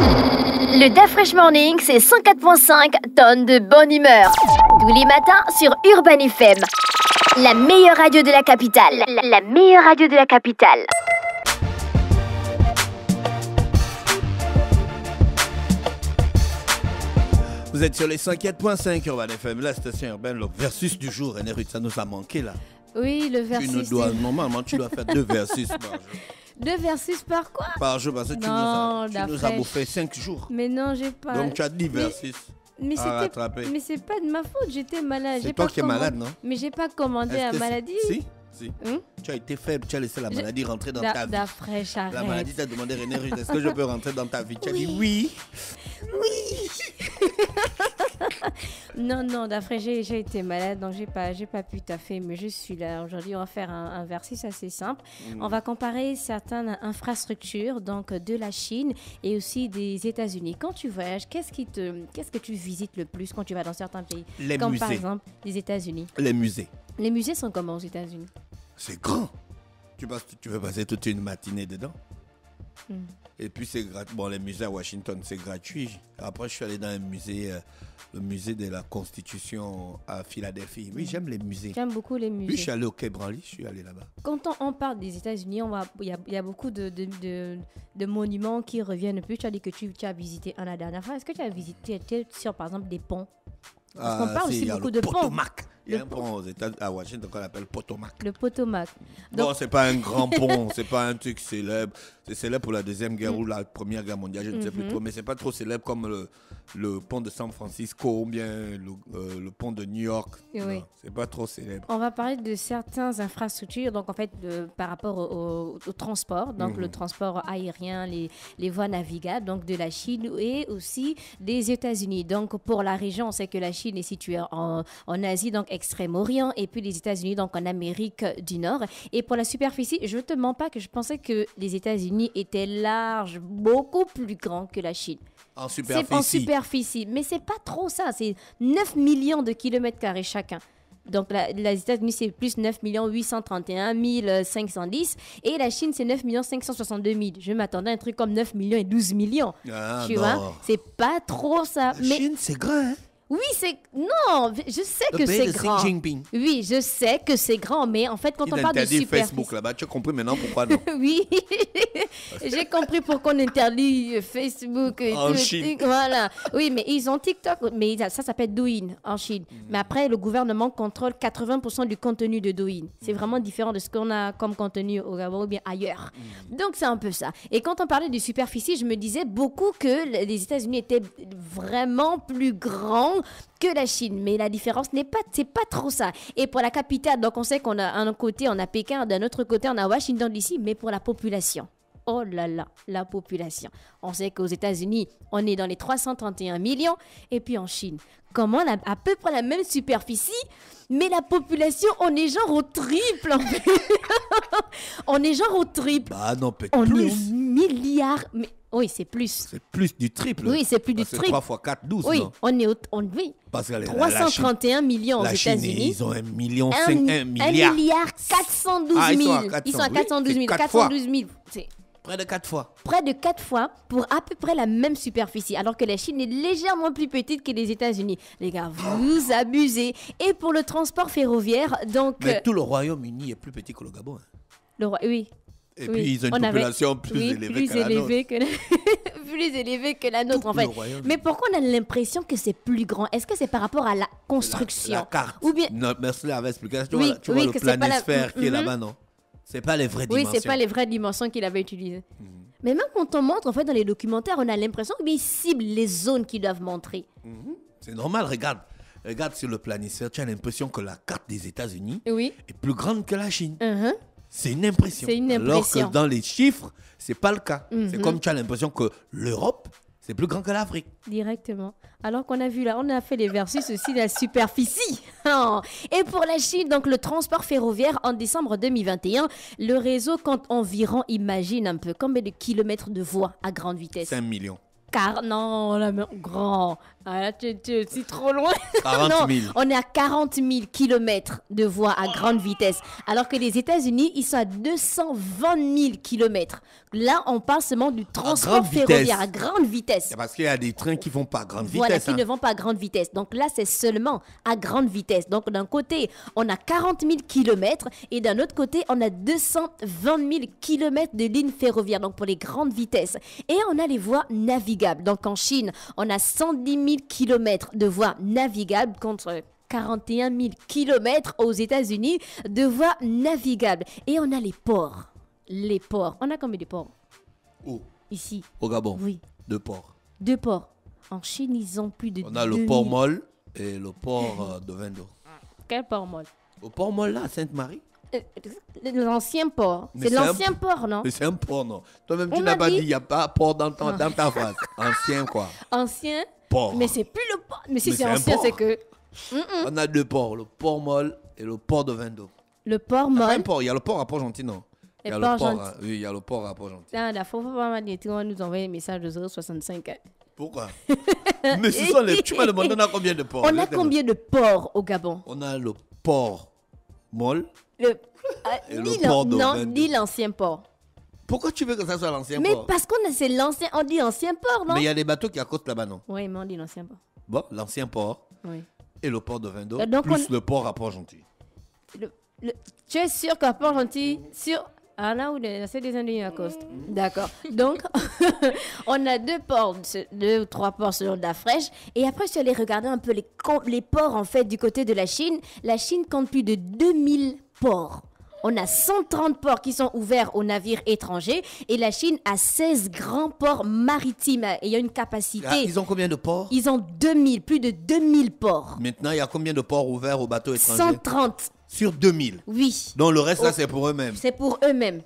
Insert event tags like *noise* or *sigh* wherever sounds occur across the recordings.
Le Fresh Morning, c'est 104.5 tonnes de bonne humeur. Tous les matins sur Urban FM. La meilleure radio de la capitale. La, meilleure radio de la capitale. Vous êtes sur les 104.5 Urban FM, la station urbaine, le versus du jour. Ruth, ça nous a manqué là. Oui, le versus. Tu nous dois, normalement, tu dois faire deux versus. *laughs* Deux versus par quoi Par jeu, parce que tu, nous as, bouffé cinq jours. Mais non, j'ai pas. Donc tu as dit versus. Mais, mais c'est pas de ma faute, j'étais malade. C'est toi pas qui es malade, non Mais j'ai pas commandé la maladie. Si si. Hein tu as été faible, tu as laissé la maladie rentrer dans ta vie. la maladie t'a demandé, René est-ce que je peux rentrer dans ta vie Tu as dit oui. Oui. *laughs* non, non, d'après, j'ai été malade, donc j'ai pas, pas pu taffer, mais je suis là. Aujourd'hui, on va faire un, verset assez simple. Mm. On va comparer certaines infrastructures donc de la Chine et aussi des États-Unis. Quand tu voyages, qu'est-ce qui te, qu'est-ce que tu visites le plus quand tu vas dans certains pays les Comme par exemple les États-Unis. Les musées. Les musées sont comment aux États-Unis C'est grand. Tu, passes, tu veux passer toute une matinée dedans. Hmm. Et puis c'est gratuit. Bon, les musées à Washington, c'est gratuit. Après, je suis allé dans un musée, euh, le musée de la Constitution à Philadelphie. Oui, j'aime les musées. J'aime beaucoup les musées. Puis, je suis allé au Quai je suis allé là-bas. Quand on, parle des États-Unis, il y, a beaucoup de, de, de, monuments qui reviennent. Puis tu as dit que tu, as visité en la dernière fois. Est-ce que tu as visité, sur par exemple des ponts Parce ah, qu'on parle aussi beaucoup de ponts. Il y a un pont aux États à Washington qu'on appelle Potomac. Le Potomac. Non, ce c'est pas un grand *laughs* pont, c'est pas un truc célèbre. C'est célèbre pour la deuxième guerre mm. ou la première guerre mondiale, je ne sais plus mm-hmm. trop, mais c'est pas trop célèbre comme le, le, pont de San Francisco ou bien le, euh, pont de New York. Oui. C'est pas trop célèbre. On va parler de certaines infrastructures, donc en fait par rapport au, transport, donc le mm-hmm. transport aérien, les, les voies navigables, donc de la Chine et aussi des États-Unis. Donc pour la région, on sait que la Chine est située en, en Asie, donc Extrême-Orient et puis les États-Unis, donc en Amérique du Nord. Et pour la superficie, je ne te mens pas que je pensais que les États-Unis étaient larges, beaucoup plus grands que la Chine. En superficie. En superficie. Mais c'est pas trop ça. C'est 9 millions de kilomètres carrés chacun. Donc, les États-Unis, c'est plus 9 831 510. Et la Chine, c'est 9 562 000. Je m'attendais à un truc comme 9 millions et 12 millions. Ah, tu vois, c'est pas trop ça. La mais... Chine, c'est grand, hein. Oui, c'est non, je sais que c'est grand. Oui, je sais que c'est grand, mais en fait, quand on parle de superficie, Facebook là-bas, tu as compris maintenant pourquoi non *laughs* Oui, *laughs* j'ai compris pourquoi on interdit euh, Facebook. en Chine. Voilà. Oui, mais ils ont TikTok, mais ça, ça s'appelle Douyin en Chine. Mm. Mais après, le gouvernement contrôle 80% du contenu de Douyin. C'est mm. vraiment différent de ce qu'on a comme contenu au Gabon ou bien ailleurs. Mm. Donc c'est un peu ça. Et quand on parlait de superficie, je me disais beaucoup que les États-Unis étaient vraiment plus grands que la Chine. Mais la différence n'est pas, c'est pas trop ça. Et pour la capitale, donc on sait qu'on a un côté, on a Pékin, d'un autre côté, on a Washington d'ici, mais pour la population. Oh là là, la population. On sait qu'aux États-Unis, on est dans les 331 millions. Et puis en Chine, comme on a à peu près la même superficie, mais la population, on est genre au triple en fait. *laughs* on est genre au triple. Ah non, peut-être on Est au milliard. Mais oui, c'est plus. C'est plus du triple. Oui, c'est plus du bah, triple. 3 fois 4, 12. Oui, on est au. On, oui. Parce que 331 millions aux États-Unis. Ils ont 1 million, 5, 1 milliard. 1 milliard 412 000. Ah, ils sont à 412 000. 412 000. 412 000. 412 000. Près de 4 fois. Près de 4 fois pour à peu près la même superficie, alors que la Chine est légèrement plus petite que les États-Unis. Les gars, vous vous oh. abusez. Et pour le transport ferroviaire, donc. Mais euh, tout le Royaume-Uni est plus petit que le Gabon. Hein. Le Oui, et puis ils ont une population *laughs* plus, élevée, que la nôtre. la... plus élevée que la nôtre. en fait. Mais pourquoi on a l'impression que c'est plus grand Est-ce que c'est par rapport à la construction la, carte. Ou bien... merci la explication. Oui, tu vois, le planisphère qui est mhm. là-bas, non c'est pas les vraies dimensions. Oui, c'est pas les vraies dimensions qu'il avait utilisées. Mhm. Mais même quand on montre, en fait, dans les documentaires, on a l'impression qu'ils ciblent les zones qu'ils doivent montrer. Mhm. C'est normal, regarde. Regarde sur le planisphère, tu as l'impression que la carte des États-Unis est plus grande que la Chine. Uh-huh. C'est une impression. C'est une impression. Alors que dans les chiffres, c'est pas le cas. C'est mhm. comme tu as l'impression que l'Europe c'est plus grand que l'Afrique. Directement. Alors qu'on a vu là, on a fait les versus aussi de la superficie. *laughs* Et pour la Chine, donc le transport ferroviaire en décembre 2021, le réseau compte environ, imagine un peu, combien de kilomètres de voies à grande vitesse 5 millions. Car non, ah, là, grand. là, tu, c'est trop loin. *laughs* on est à 40 000 km de voies à grande vitesse. Alors que les États-Unis, ils sont à 220 000 km. Là, on parle seulement du transport ferroviaire à grande vitesse. Parce qu'il y a des trains qui ne vont pas à grande vitesse. Voilà, qui hein. ne vont pas à grande vitesse. Donc là, c'est seulement à grande vitesse. Donc d'un côté, on a 40 000 km et d'un autre côté, on a 220 000 km de lignes ferroviaires. Donc pour les grandes vitesses. Et on a les voies navigables. Donc en Chine, on a 110 000 km de voies navigables contre 41 000 km aux États-Unis de voies navigables. Et on a les ports. Les ports. On a combien de ports Où Ici. Au Gabon Oui. Deux ports. Deux ports. En Chine, ils ont plus de. On a le port Molle et le port euh, de Vendo. Quel port Molle Au port Molle, là, à Sainte-Marie euh, euh, l'ancien port. C'est l'ancien port, non C'est un port, non Toi-même, tu n'as pas dit, il n'y a pas port dans, dans ta phrase. *laughs* ancien, quoi. Ancien port. Mais c'est plus le port. Mais si c'est ancien, c'est que. On a deux ports, le port molle et le port de Vendo. Le port molle Il port, y a le port à port non Il y a le port, oui, il y a le port à port Gentil La faut pas on nous envoie un message de 065. Pourquoi Mais tu m'as demandé, on a combien de ports *laughs* On a combien de ports au Gabon On a le port Molle le, euh, Non, ni l'ancien port. Pourquoi tu veux que ça soit l'ancien port Mais parce qu'on c'est l'ancien, on dit ancien port, non Mais il y a des bateaux qui accotent là-bas, non Oui, mais on dit l'ancien port. Bon, l'ancien port. Oui. Et le port de Vendôme, euh, plus le port à Port-Gentil. tu es sûr qu'à Port-Gentil, sur ah là, c'est des Indiens à Coste. Mm. D'accord. Donc, *laughs* on a deux ports, deux ou trois ports selon la fraîche. Et après, je suis allée regarder un peu les, les ports, en fait, du côté de la Chine. La Chine compte plus de 2000 ports on a 130 ports qui sont ouverts aux navires étrangers et la Chine a 16 grands ports maritimes Et il y a une capacité. Ah, ils ont combien de ports Ils ont 2000, plus de 2000 ports. Maintenant, il y a combien de ports ouverts aux bateaux étrangers 130. Sur 2000 Oui. Donc le reste, là, oh. c'est pour eux-mêmes. C'est pour eux-mêmes.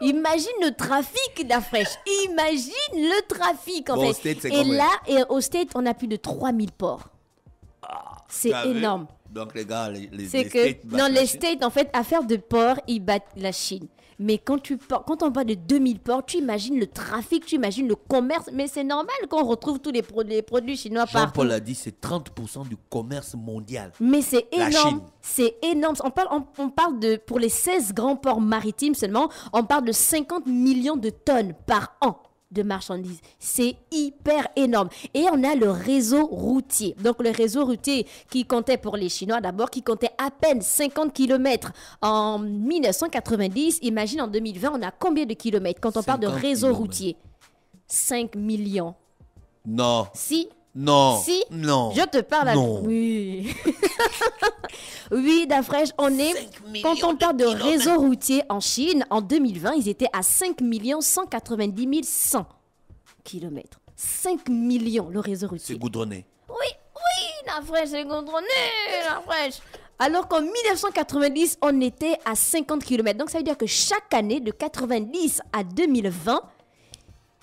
Imagine le trafic d'Afrèche. Imagine le trafic en fait. et là, et au State, on a plus de 3000 ports. Ah, c'est énorme. Donc les gars, les, C'est que dans les States, en fait, affaire de ports ils battent la Chine. Mais quand, tu, quand on parle de 2000 ports, tu imagines le trafic, tu imagines le commerce. Mais c'est normal qu'on retrouve tous les, produits chinois Jean partout. Jean-Paul a dit c'est 30% du commerce mondial. Mais c'est énorme. C'est énorme. On parle, on, on, parle de, pour les 16 grands ports maritimes seulement, on parle de 50 millions de tonnes par an de marchandises. C'est hyper énorme. Et on a le réseau routier. Donc le réseau routier qui comptait pour les Chinois d'abord, qui comptait à peine 50 km en 1990. Imagine en 2020, on a combien de kilomètres quand on parle de réseau routier 5 millions. Non. Si non. Si Non. Je te parle à non. Oui. *laughs* oui, Dafresh, on est. Quand on parle de, réseau routier en Chine, en 2020, ils étaient à 5 190 100 km. 5 millions le réseau routier. C'est goudronné. Oui, oui, Dafresh, c'est goudronné, fraîche. Alors qu'en 1990, on était à 50 km. Donc ça veut dire que chaque année, de 90 à 2020,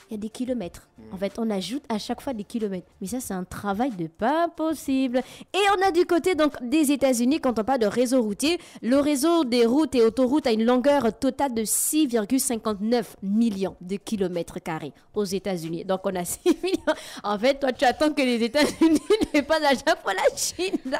il y a des kilomètres. En mm. fait, on ajoute à chaque fois des kilomètres. Mais ça, c'est un travail de pas possible. Et on a du côté donc des États-Unis, quand on parle de réseau routier, le réseau des routes et autoroutes a une longueur totale de 6,59 millions de kilomètres carrés aux États-Unis. Donc, on a 6 *laughs* millions. En fait, toi, tu attends que les États-Unis *laughs* n'aient pas à chaque la Chine.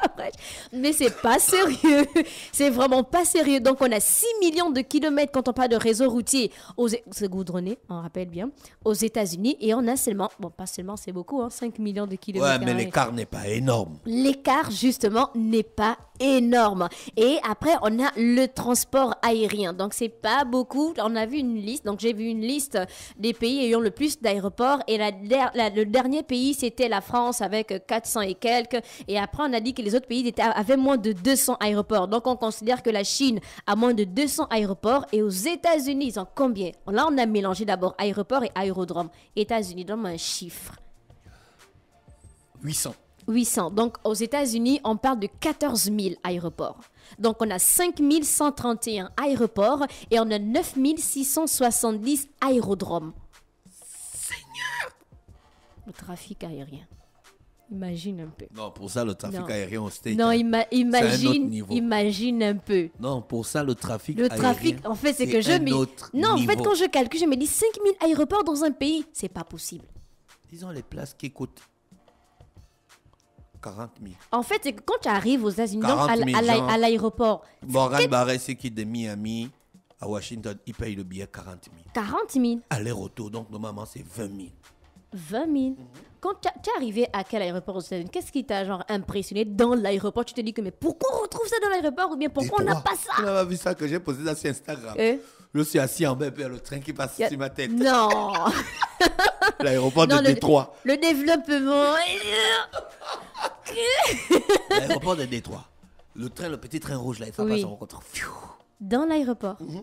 Mais c'est pas sérieux. C'est vraiment pas sérieux. Donc, on a 6 millions de kilomètres quand on parle de réseau routier aux. C'est goudronné, on rappelle bien. Aux États-Unis et on a seulement, bon, pas seulement, c'est beaucoup, hein, 5 millions de kilomètres. Ouais, mais l'écart n'est pas énorme. L'écart, justement, n'est pas énorme. Et après, on a le transport aérien. Donc, c'est pas beaucoup. On a vu une liste. Donc, j'ai vu une liste des pays ayant le plus d'aéroports. Et la, le dernier pays, c'était la France avec 400 et quelques. Et après, on a dit que les autres pays avaient moins de 200 aéroports. Donc, on considère que la Chine a moins de 200 aéroports. Et aux États-Unis, ils ont combien Là, on a mélangé d'abord aéroports et aérodromes. États-Unis, donne-moi un chiffre. 800. 800. Donc, aux États-Unis, on parle de 14 000 aéroports. Donc, on a 5 131 aéroports et on a 9 670 aérodromes. Seigneur Le trafic aérien. Imagine un peu. Non, pour ça, le trafic aérien au stade. Non, hein, imagine, imagine un peu. Non, pour ça, le trafic Le trafic, en fait, c'est que je me. Non, en fait, quand je calcule, je me dis 5000 aéroports dans un pays, c'est pas possible. Disons les places qui coûtent 40 000. En fait, quand tu arrives aux États-Unis, à, l'aéroport. Morgan Barret, c'est qui de Miami à Washington, il paye le billet 40 000. 40 000 Aller-retour, donc normalement, c'est 20 000. 20 000. Mhm. Quand tu es arrivé à quel aéroport qu'est-ce qui t'a genre impressionné dans l'aéroport Tu te dis que mais pourquoi on retrouve ça dans l'aéroport ou bien pourquoi on n'a pas ça Tu n'as vu ça que j'ai posé sur Instagram. Euh? je suis assis en bébé, le train qui passe sur ma tête. Non *laughs* L'aéroport de Détroit. Le, développement. *laughs* l'aéroport de Détroit. Le train, le petit train rouge là, il oui. passe en rencontre. Dans l'aéroport. Mhm.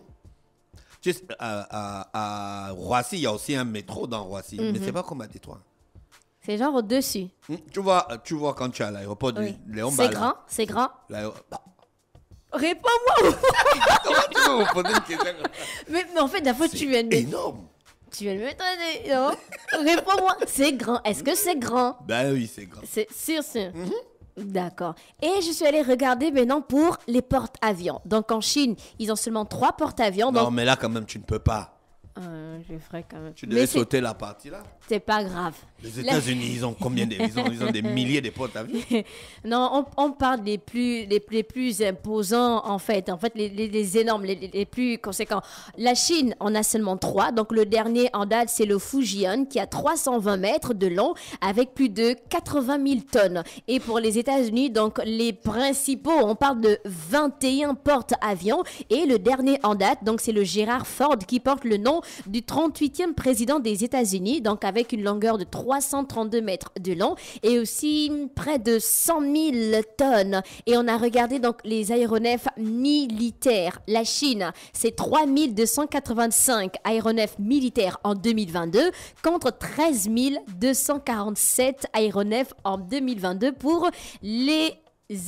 Tu euh, sais, à, Roissy, il y a aussi un métro dans Roissy, mais mhm. c'est pas comme à Détroit. C'est genre au-dessus. Hmm, tu vois, euh, tu vois quand tu es à l'aéroport de oui. Léon C'est grand, c'est grand. Bah. Réponds-moi *laughs* *laughs* mais, en fait, la fois, tu viens de. énorme tu viens de m'étonner, non Réponds-moi. C'est grand. Est-ce que c'est grand Ben oui, c'est grand. C'est sûr, sûr. Mhm. D'accord. Et je suis allée regarder maintenant pour les porte-avions. Donc en Chine, ils ont seulement trois porte-avions. Non, mais là, quand même, tu ne peux pas. Euh, je ferai quand même. Tu devais sauter la partie là C'est pas grave. Les États-Unis, ils ont combien de, ils, ont, des *laughs* milliers de portes à *laughs* Non, on, parle des plus, les, plus imposants en fait. En fait, les, énormes, les, plus conséquents. La Chine en a seulement trois. Donc le dernier en date, c'est le Fujian qui a 320 mètres de long avec plus de 80 000 tonnes. Et pour les États-Unis, donc les principaux, on parle de 21 portes avions. Et le dernier en date, donc c'est le Gérard Ford qui porte le nom du 38e président des États-Unis, donc avec une longueur de 332 mètres de long et aussi près de 100 000 tonnes. Et on a regardé donc les aéronefs militaires. La Chine, c'est 3285 aéronefs militaires en 2022 contre 13 247 aéronefs en 2022 pour les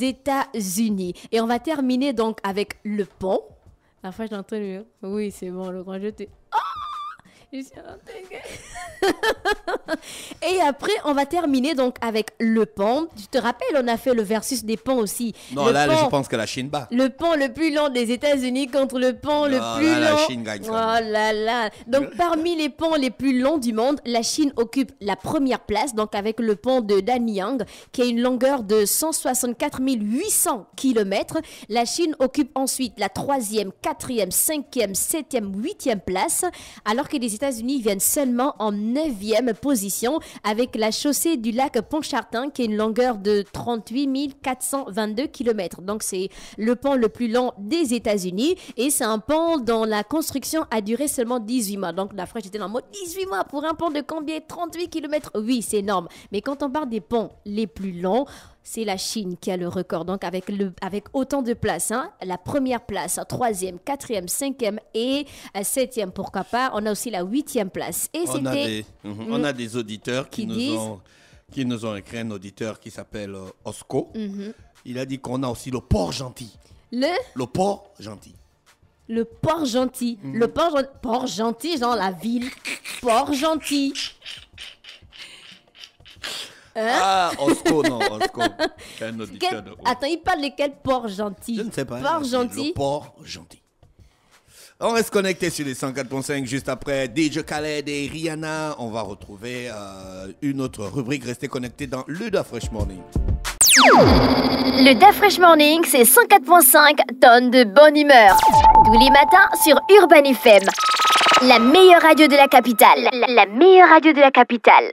États-Unis. Et on va terminer donc avec le pont la fois, j'entends lui. Hein. Oui, c'est bon, le grand jeté. Oh *laughs* Et après, on va terminer donc avec le pont. Tu te rappelles, on a fait le versus des ponts aussi. Non, là, je pense que la Chine bat. Le pont le plus long des États-Unis contre le pont le plus long. La Chine gagne. Oh là là. Donc, parmi les ponts les plus longs du monde, la Chine occupe la première place, donc avec le pont de Danyang, qui a une longueur de 164 800 km. La Chine occupe ensuite la troisième, quatrième, cinquième, septième, huitième place, alors que les États-Unis viennent seulement en 9 position avec la chaussée du lac Pontchartin qui a une longueur de 38 422 km. Donc c'est le pont le plus long des États-Unis et c'est un pont dont la construction a duré seulement 18 mois. Donc la France était le mot 18 mois pour un pont de combien 38 km Oui, c'est énorme. Mais quand on parle des ponts les plus longs, c'est la Chine qui a le record. Donc avec, le, avec autant de places, hein. la première place, troisième, quatrième, cinquième et euh, septième, pourquoi pas. On a aussi la huitième place. Et on, a des, mhm, on a mm. des auditeurs qui, nous ont qui nous ont écrit un auditeur qui s'appelle euh, Osco. Mhm. Il a dit qu'on a aussi le port gentil. Le Le gentil. Le port gentil. Mhm. Le port gentil, genre la ville. Port gentil. Hein? ah, Osco, non, *laughs* Osco. Attends, il parle de quel port gentil Je ne sais pas. Port gentil. Le port gentil. On reste connecté sur les 104.5 juste après DJ Khaled et Rihanna. On va retrouver euh, une autre rubrique. Restez connectés dans le Da Fresh Morning. Le Da Fresh Morning, c'est 104.5 tonnes de bonne humeur. Tous les matins sur Urban FM. La meilleure radio de la capitale. la meilleure radio de la capitale.